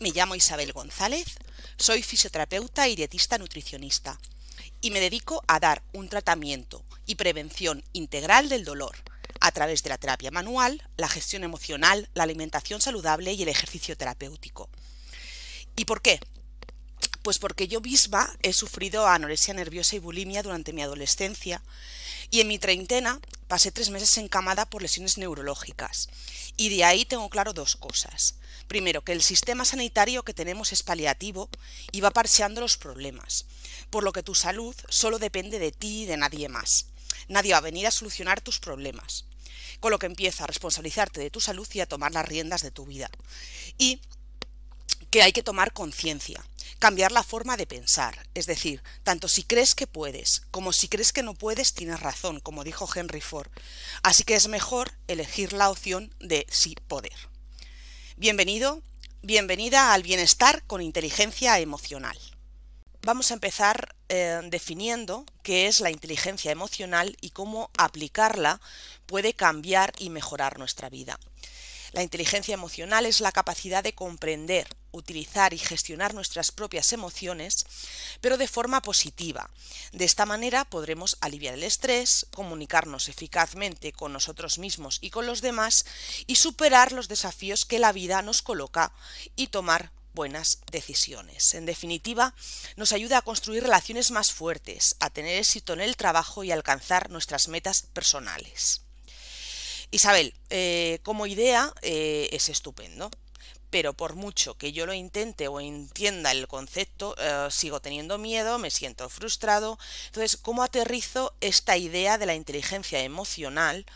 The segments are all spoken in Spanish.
me llamo Isabel González, soy fisioterapeuta y dietista nutricionista y me dedico a dar un tratamiento y prevención integral del dolor a través de la terapia manual, la gestión emocional, la alimentación saludable y el ejercicio terapéutico. ¿Y por qué? Pues porque yo misma he sufrido anorexia nerviosa y bulimia durante mi adolescencia y en mi treintena pasé tres meses encamada por lesiones neurológicas. Y de ahí tengo claro dos cosas. Primero, que el sistema sanitario que tenemos es paliativo y va parcheando los problemas, por lo que tu salud solo depende de ti y de nadie más. Nadie va a venir a solucionar tus problemas, con lo que empieza a responsabilizarte de tu salud y a tomar las riendas de tu vida. Y que hay que tomar conciencia, cambiar la forma de pensar, es decir, tanto si crees que puedes como si crees que no puedes tienes razón, como dijo Henry Ford. Así que es mejor elegir la opción de sí poder. Bienvenido, bienvenida al bienestar con inteligencia emocional. Vamos a empezar eh, definiendo qué es la inteligencia emocional y cómo aplicarla puede cambiar y mejorar nuestra vida. La inteligencia emocional es la capacidad de comprender, utilizar y gestionar nuestras propias emociones, pero de forma positiva. De esta manera podremos aliviar el estrés, comunicarnos eficazmente con nosotros mismos y con los demás y superar los desafíos que la vida nos coloca y tomar buenas decisiones. En definitiva, nos ayuda a construir relaciones más fuertes, a tener éxito en el trabajo y alcanzar nuestras metas personales. Isabel, eh, como idea eh, es estupendo pero por mucho que yo lo intente o entienda el concepto, eh, sigo teniendo miedo, me siento frustrado. Entonces, ¿cómo aterrizo esta idea de la inteligencia emocional?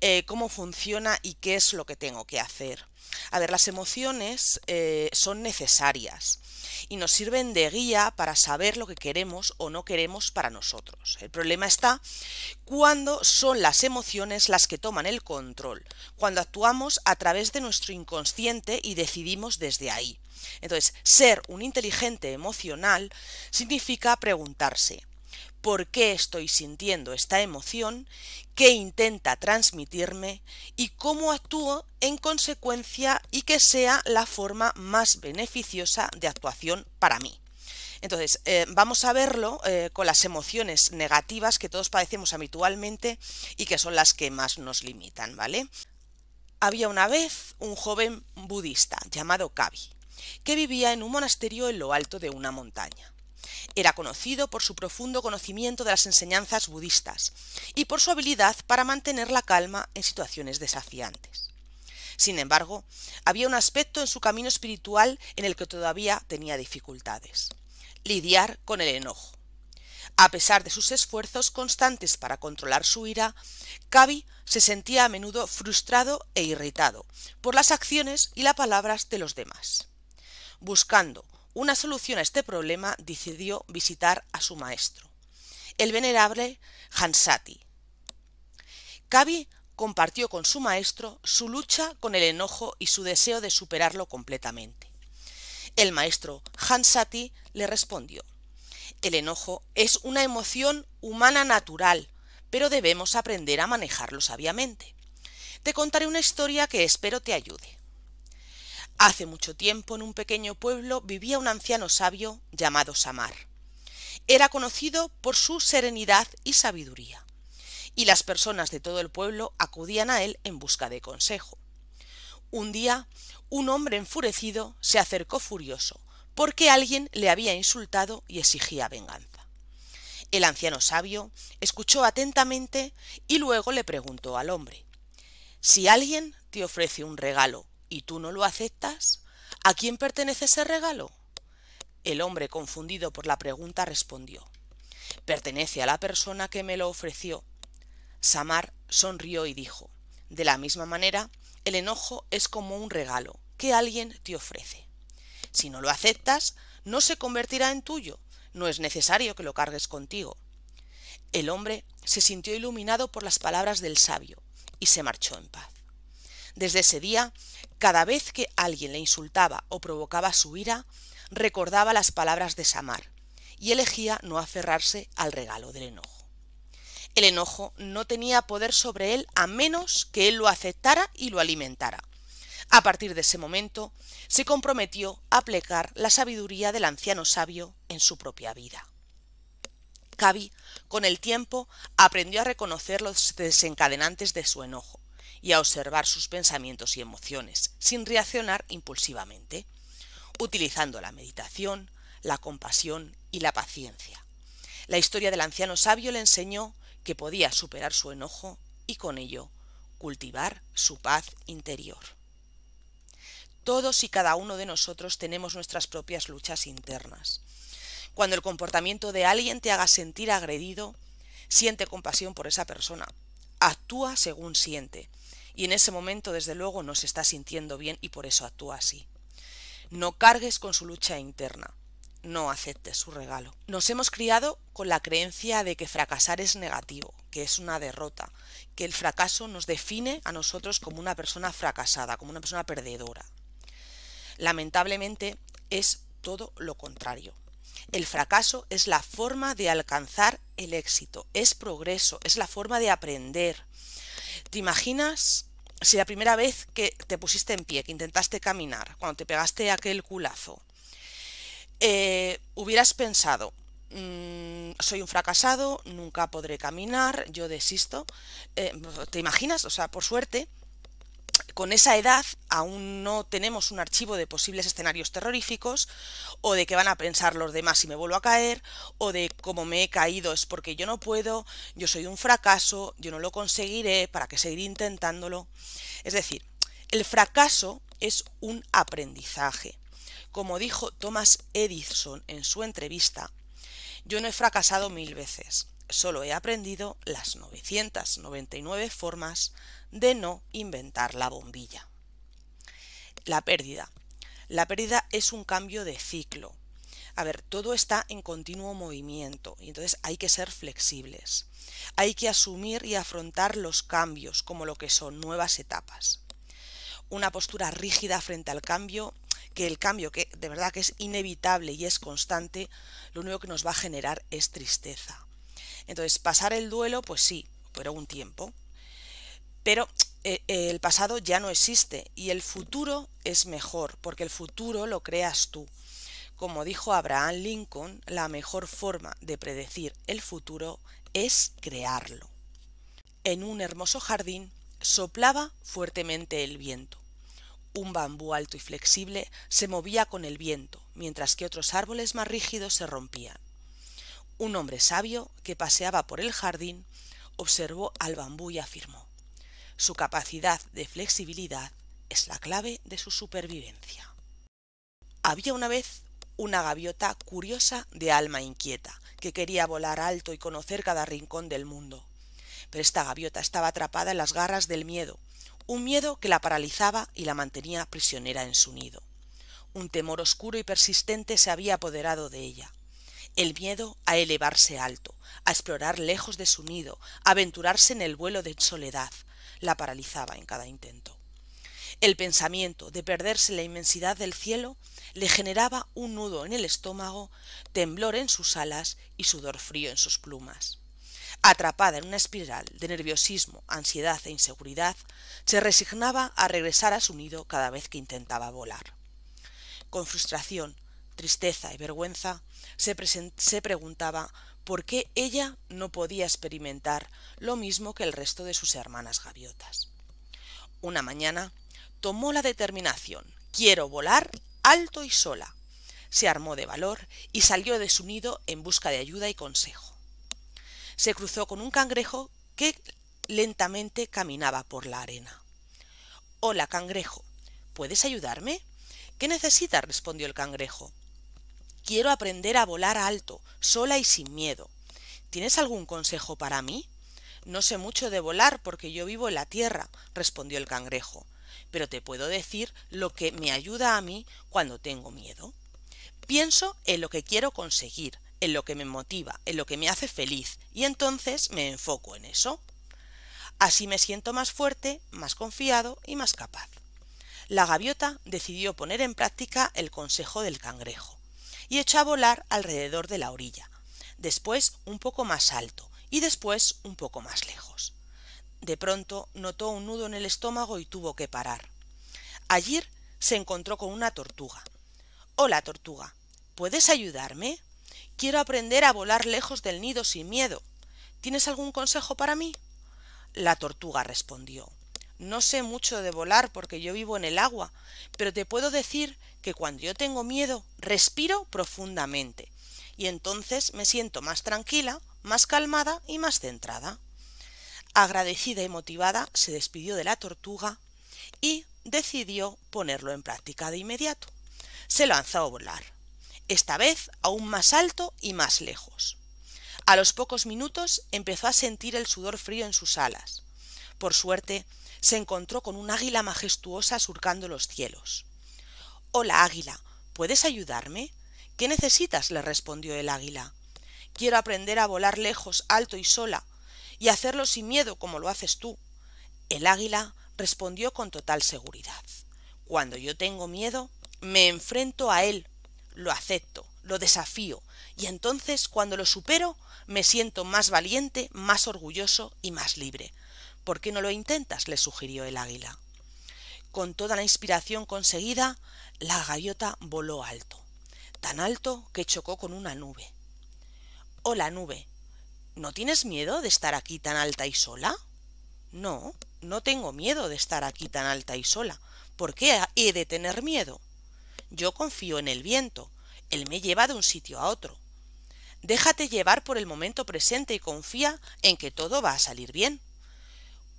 Eh, ¿Cómo funciona y qué es lo que tengo que hacer? A ver, las emociones eh, son necesarias y nos sirven de guía para saber lo que queremos o no queremos para nosotros. El problema está cuando son las emociones las que toman el control, cuando actuamos a través de nuestro inconsciente y decidimos desde ahí. Entonces, ser un inteligente emocional significa preguntarse, por qué estoy sintiendo esta emoción, qué intenta transmitirme y cómo actúo en consecuencia y que sea la forma más beneficiosa de actuación para mí. Entonces, eh, vamos a verlo eh, con las emociones negativas que todos padecemos habitualmente y que son las que más nos limitan, ¿vale? Había una vez un joven budista llamado Kavi, que vivía en un monasterio en lo alto de una montaña. Era conocido por su profundo conocimiento de las enseñanzas budistas y por su habilidad para mantener la calma en situaciones desafiantes. Sin embargo, había un aspecto en su camino espiritual en el que todavía tenía dificultades. Lidiar con el enojo. A pesar de sus esfuerzos constantes para controlar su ira, Kavi se sentía a menudo frustrado e irritado por las acciones y las palabras de los demás. Buscando una solución a este problema, decidió visitar a su maestro, el venerable Hansati. Kabi compartió con su maestro su lucha con el enojo y su deseo de superarlo completamente. El maestro Hansati le respondió El enojo es una emoción humana natural, pero debemos aprender a manejarlo sabiamente. Te contaré una historia que espero te ayude. Hace mucho tiempo en un pequeño pueblo vivía un anciano sabio llamado Samar. Era conocido por su serenidad y sabiduría, y las personas de todo el pueblo acudían a él en busca de consejo. Un día, un hombre enfurecido se acercó furioso, porque alguien le había insultado y exigía venganza. El anciano sabio escuchó atentamente y luego le preguntó al hombre Si alguien te ofrece un regalo y tú no lo aceptas, ¿a quién pertenece ese regalo? El hombre, confundido por la pregunta, respondió Pertenece a la persona que me lo ofreció. Samar sonrió y dijo De la misma manera, el enojo es como un regalo que alguien te ofrece. Si no lo aceptas, no se convertirá en tuyo, no es necesario que lo cargues contigo. El hombre se sintió iluminado por las palabras del sabio y se marchó en paz. Desde ese día cada vez que alguien le insultaba o provocaba su ira, recordaba las palabras de Samar y elegía no aferrarse al regalo del enojo. El enojo no tenía poder sobre él a menos que él lo aceptara y lo alimentara. A partir de ese momento, se comprometió a aplicar la sabiduría del anciano sabio en su propia vida. Cabi, con el tiempo, aprendió a reconocer los desencadenantes de su enojo y a observar sus pensamientos y emociones, sin reaccionar impulsivamente, utilizando la meditación, la compasión y la paciencia. La historia del anciano sabio le enseñó que podía superar su enojo y con ello cultivar su paz interior. Todos y cada uno de nosotros tenemos nuestras propias luchas internas. Cuando el comportamiento de alguien te haga sentir agredido, siente compasión por esa persona. Actúa según siente, y en ese momento desde luego no se está sintiendo bien y por eso actúa así. No cargues con su lucha interna. No aceptes su regalo. Nos hemos criado con la creencia de que fracasar es negativo, que es una derrota, que el fracaso nos define a nosotros como una persona fracasada, como una persona perdedora. Lamentablemente es todo lo contrario. El fracaso es la forma de alcanzar el éxito, es progreso, es la forma de aprender, ¿Te imaginas si la primera vez que te pusiste en pie, que intentaste caminar, cuando te pegaste aquel culazo, eh, hubieras pensado, mm, soy un fracasado, nunca podré caminar, yo desisto? Eh, ¿Te imaginas? O sea, por suerte, con esa edad aún no tenemos un archivo de posibles escenarios terroríficos o de qué van a pensar los demás si me vuelvo a caer o de cómo me he caído es porque yo no puedo, yo soy un fracaso, yo no lo conseguiré, para qué seguir intentándolo. Es decir, el fracaso es un aprendizaje. Como dijo Thomas Edison en su entrevista, yo no he fracasado mil veces, solo he aprendido las 999 formas de no inventar la bombilla. La pérdida. La pérdida es un cambio de ciclo. A ver, todo está en continuo movimiento y entonces hay que ser flexibles. Hay que asumir y afrontar los cambios como lo que son nuevas etapas. Una postura rígida frente al cambio, que el cambio que de verdad que es inevitable y es constante, lo único que nos va a generar es tristeza. Entonces, pasar el duelo, pues sí, pero un tiempo, pero eh, el pasado ya no existe y el futuro es mejor, porque el futuro lo creas tú. Como dijo Abraham Lincoln, la mejor forma de predecir el futuro es crearlo. En un hermoso jardín soplaba fuertemente el viento. Un bambú alto y flexible se movía con el viento, mientras que otros árboles más rígidos se rompían. Un hombre sabio, que paseaba por el jardín, observó al bambú y afirmó su capacidad de flexibilidad es la clave de su supervivencia. Había una vez una gaviota curiosa de alma inquieta, que quería volar alto y conocer cada rincón del mundo. Pero esta gaviota estaba atrapada en las garras del miedo, un miedo que la paralizaba y la mantenía prisionera en su nido. Un temor oscuro y persistente se había apoderado de ella. El miedo a elevarse alto, a explorar lejos de su nido, a aventurarse en el vuelo de soledad, la paralizaba en cada intento. El pensamiento de perderse la inmensidad del cielo le generaba un nudo en el estómago, temblor en sus alas y sudor frío en sus plumas. Atrapada en una espiral de nerviosismo, ansiedad e inseguridad, se resignaba a regresar a su nido cada vez que intentaba volar. Con frustración, tristeza y vergüenza, se, se preguntaba porque ella no podía experimentar lo mismo que el resto de sus hermanas gaviotas. Una mañana tomó la determinación quiero volar alto y sola. Se armó de valor y salió de su nido en busca de ayuda y consejo. Se cruzó con un cangrejo que lentamente caminaba por la arena. Hola, cangrejo, ¿puedes ayudarme? ¿Qué necesitas? respondió el cangrejo. Quiero aprender a volar alto, sola y sin miedo. ¿Tienes algún consejo para mí? No sé mucho de volar porque yo vivo en la tierra, respondió el cangrejo, pero te puedo decir lo que me ayuda a mí cuando tengo miedo. Pienso en lo que quiero conseguir, en lo que me motiva, en lo que me hace feliz, y entonces me enfoco en eso. Así me siento más fuerte, más confiado y más capaz. La gaviota decidió poner en práctica el consejo del cangrejo y echó a volar alrededor de la orilla, después un poco más alto y después un poco más lejos. De pronto notó un nudo en el estómago y tuvo que parar. Allí se encontró con una tortuga. Hola, tortuga, ¿puedes ayudarme? Quiero aprender a volar lejos del nido sin miedo. ¿Tienes algún consejo para mí? La tortuga respondió no sé mucho de volar porque yo vivo en el agua, pero te puedo decir que cuando yo tengo miedo, respiro profundamente y entonces me siento más tranquila, más calmada y más centrada. Agradecida y motivada, se despidió de la tortuga y decidió ponerlo en práctica de inmediato. Se lanzó a volar, esta vez aún más alto y más lejos. A los pocos minutos empezó a sentir el sudor frío en sus alas. Por suerte, se encontró con un águila majestuosa surcando los cielos. Hola, águila, ¿puedes ayudarme? ¿Qué necesitas? le respondió el águila. Quiero aprender a volar lejos, alto y sola, y hacerlo sin miedo como lo haces tú. El águila respondió con total seguridad. Cuando yo tengo miedo, me enfrento a él, lo acepto, lo desafío, y entonces cuando lo supero, me siento más valiente, más orgulloso y más libre. ¿Por qué no lo intentas? le sugirió el águila. Con toda la inspiración conseguida, la gaviota voló alto, tan alto que chocó con una nube. Hola, nube. ¿No tienes miedo de estar aquí tan alta y sola? No, no tengo miedo de estar aquí tan alta y sola. ¿Por qué he de tener miedo? Yo confío en el viento. Él me lleva de un sitio a otro. Déjate llevar por el momento presente y confía en que todo va a salir bien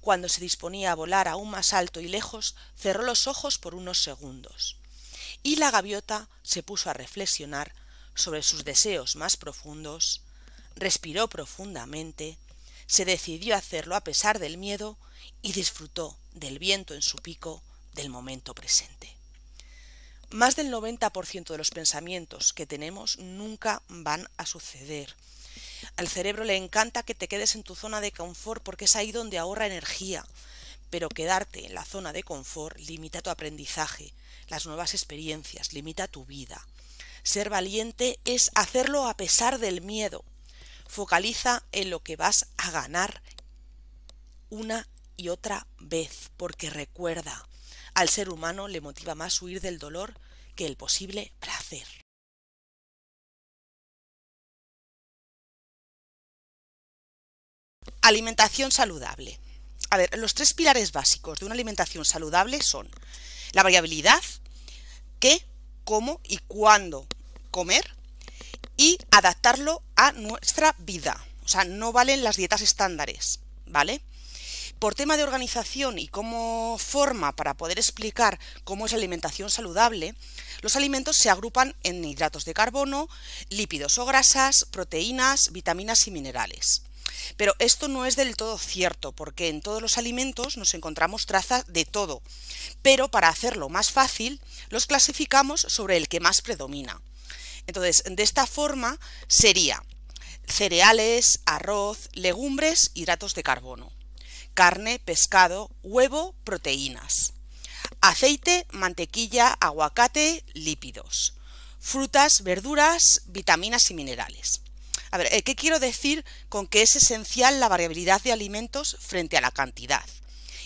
cuando se disponía a volar aún más alto y lejos, cerró los ojos por unos segundos. Y la gaviota se puso a reflexionar sobre sus deseos más profundos, respiró profundamente, se decidió a hacerlo a pesar del miedo y disfrutó del viento en su pico del momento presente. Más del 90% de los pensamientos que tenemos nunca van a suceder al cerebro le encanta que te quedes en tu zona de confort porque es ahí donde ahorra energía, pero quedarte en la zona de confort limita tu aprendizaje, las nuevas experiencias, limita tu vida. Ser valiente es hacerlo a pesar del miedo. Focaliza en lo que vas a ganar una y otra vez, porque recuerda, al ser humano le motiva más huir del dolor que el posible placer. Alimentación saludable. A ver, los tres pilares básicos de una alimentación saludable son la variabilidad, qué, cómo y cuándo comer y adaptarlo a nuestra vida. O sea, no valen las dietas estándares, ¿vale? Por tema de organización y como forma para poder explicar cómo es la alimentación saludable, los alimentos se agrupan en hidratos de carbono, lípidos o grasas, proteínas, vitaminas y minerales. Pero esto no es del todo cierto, porque en todos los alimentos nos encontramos trazas de todo, pero para hacerlo más fácil, los clasificamos sobre el que más predomina. Entonces, de esta forma sería cereales, arroz, legumbres, hidratos de carbono, carne, pescado, huevo, proteínas, aceite, mantequilla, aguacate, lípidos, frutas, verduras, vitaminas y minerales. A ver, eh, ¿qué quiero decir con que es esencial la variabilidad de alimentos frente a la cantidad?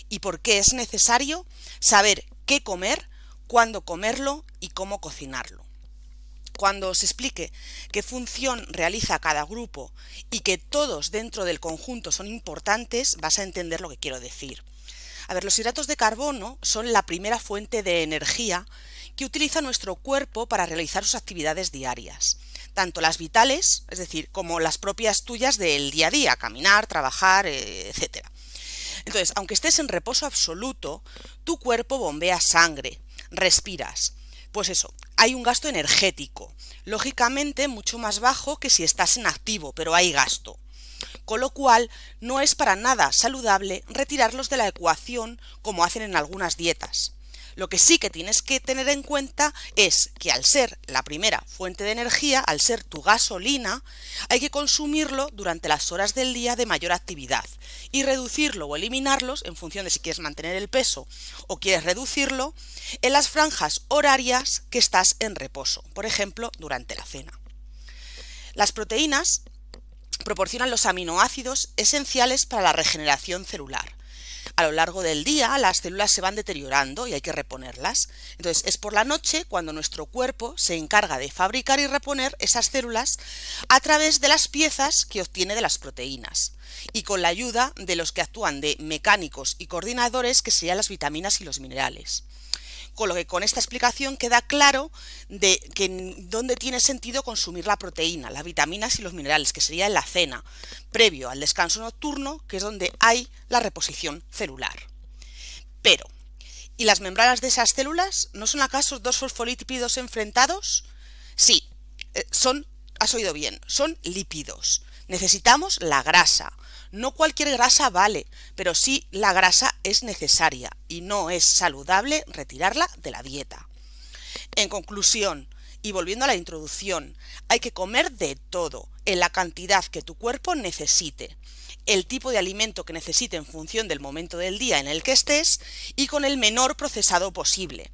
¿Y por qué es necesario saber qué comer, cuándo comerlo y cómo cocinarlo? Cuando os explique qué función realiza cada grupo y que todos dentro del conjunto son importantes, vas a entender lo que quiero decir. A ver, los hidratos de carbono son la primera fuente de energía que utiliza nuestro cuerpo para realizar sus actividades diarias tanto las vitales, es decir, como las propias tuyas del día a día, caminar, trabajar, eh, etc. Entonces, aunque estés en reposo absoluto, tu cuerpo bombea sangre, respiras. Pues eso, hay un gasto energético, lógicamente mucho más bajo que si estás en activo, pero hay gasto. Con lo cual, no es para nada saludable retirarlos de la ecuación como hacen en algunas dietas. Lo que sí que tienes que tener en cuenta es que al ser la primera fuente de energía, al ser tu gasolina, hay que consumirlo durante las horas del día de mayor actividad y reducirlo o eliminarlos en función de si quieres mantener el peso o quieres reducirlo en las franjas horarias que estás en reposo, por ejemplo, durante la cena. Las proteínas proporcionan los aminoácidos esenciales para la regeneración celular a lo largo del día las células se van deteriorando y hay que reponerlas. Entonces es por la noche cuando nuestro cuerpo se encarga de fabricar y reponer esas células a través de las piezas que obtiene de las proteínas y con la ayuda de los que actúan de mecánicos y coordinadores que serían las vitaminas y los minerales con lo que con esta explicación queda claro de que dónde tiene sentido consumir la proteína, las vitaminas y los minerales, que sería en la cena, previo al descanso nocturno, que es donde hay la reposición celular. Pero, ¿y las membranas de esas células no son acaso dos fosfolípidos enfrentados? Sí, eh, son Has oído bien, son lípidos. Necesitamos la grasa. No cualquier grasa vale, pero sí la grasa es necesaria y no es saludable retirarla de la dieta. En conclusión, y volviendo a la introducción, hay que comer de todo, en la cantidad que tu cuerpo necesite, el tipo de alimento que necesite en función del momento del día en el que estés y con el menor procesado posible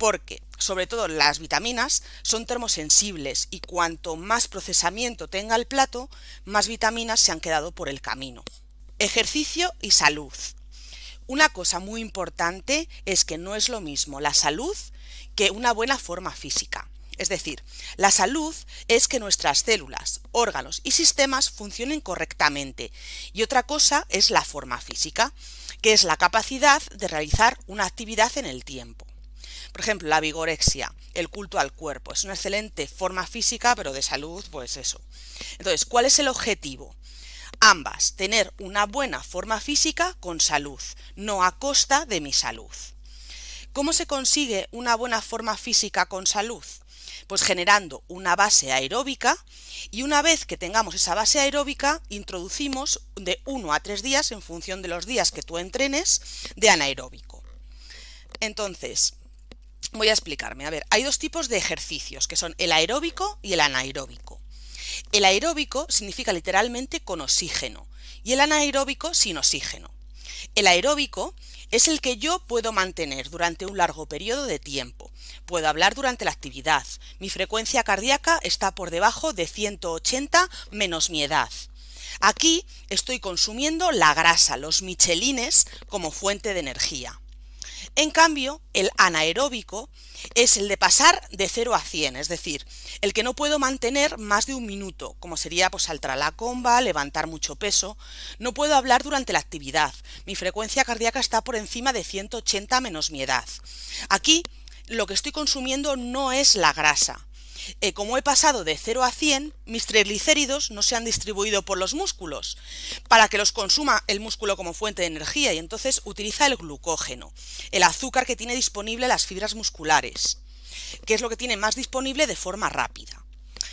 porque sobre todo las vitaminas son termosensibles y cuanto más procesamiento tenga el plato, más vitaminas se han quedado por el camino. Ejercicio y salud. Una cosa muy importante es que no es lo mismo la salud que una buena forma física. Es decir, la salud es que nuestras células, órganos y sistemas funcionen correctamente. Y otra cosa es la forma física, que es la capacidad de realizar una actividad en el tiempo. Por ejemplo, la vigorexia, el culto al cuerpo. Es una excelente forma física, pero de salud, pues eso. Entonces, ¿cuál es el objetivo? Ambas, tener una buena forma física con salud, no a costa de mi salud. ¿Cómo se consigue una buena forma física con salud? Pues generando una base aeróbica y una vez que tengamos esa base aeróbica introducimos de 1 a 3 días en función de los días que tú entrenes de anaeróbico. Entonces, Voy a explicarme. A ver, hay dos tipos de ejercicios, que son el aeróbico y el anaeróbico. El aeróbico significa literalmente con oxígeno y el anaeróbico sin oxígeno. El aeróbico es el que yo puedo mantener durante un largo periodo de tiempo. Puedo hablar durante la actividad. Mi frecuencia cardíaca está por debajo de 180 menos mi edad. Aquí estoy consumiendo la grasa, los michelines, como fuente de energía. En cambio, el anaeróbico es el de pasar de 0 a 100, es decir, el que no puedo mantener más de un minuto, como sería pues, saltar la comba, levantar mucho peso. No puedo hablar durante la actividad. Mi frecuencia cardíaca está por encima de 180 menos mi edad. Aquí lo que estoy consumiendo no es la grasa, eh, como he pasado de 0 a 100, mis triglicéridos no se han distribuido por los músculos, para que los consuma el músculo como fuente de energía y entonces utiliza el glucógeno, el azúcar que tiene disponible las fibras musculares, que es lo que tiene más disponible de forma rápida.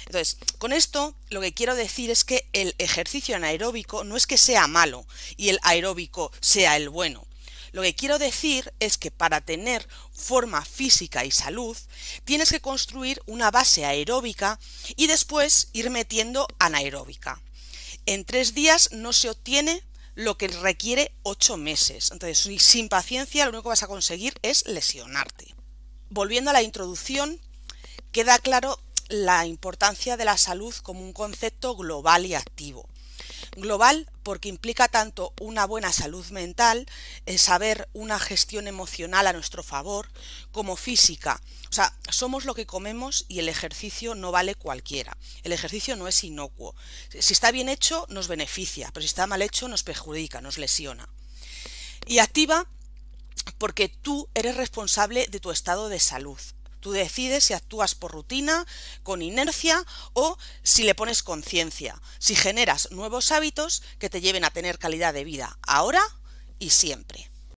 Entonces, con esto lo que quiero decir es que el ejercicio anaeróbico no es que sea malo y el aeróbico sea el bueno, lo que quiero decir es que para tener forma física y salud, tienes que construir una base aeróbica y después ir metiendo anaeróbica. En tres días no se obtiene lo que requiere ocho meses. Entonces, sin paciencia, lo único que vas a conseguir es lesionarte. Volviendo a la introducción, queda claro la importancia de la salud como un concepto global y activo global porque implica tanto una buena salud mental, saber una gestión emocional a nuestro favor, como física. O sea, somos lo que comemos y el ejercicio no vale cualquiera. El ejercicio no es inocuo. Si está bien hecho, nos beneficia, pero si está mal hecho, nos perjudica, nos lesiona. Y activa porque tú eres responsable de tu estado de salud. Tú decides si actúas por rutina, con inercia o si le pones conciencia, si generas nuevos hábitos que te lleven a tener calidad de vida ahora y siempre.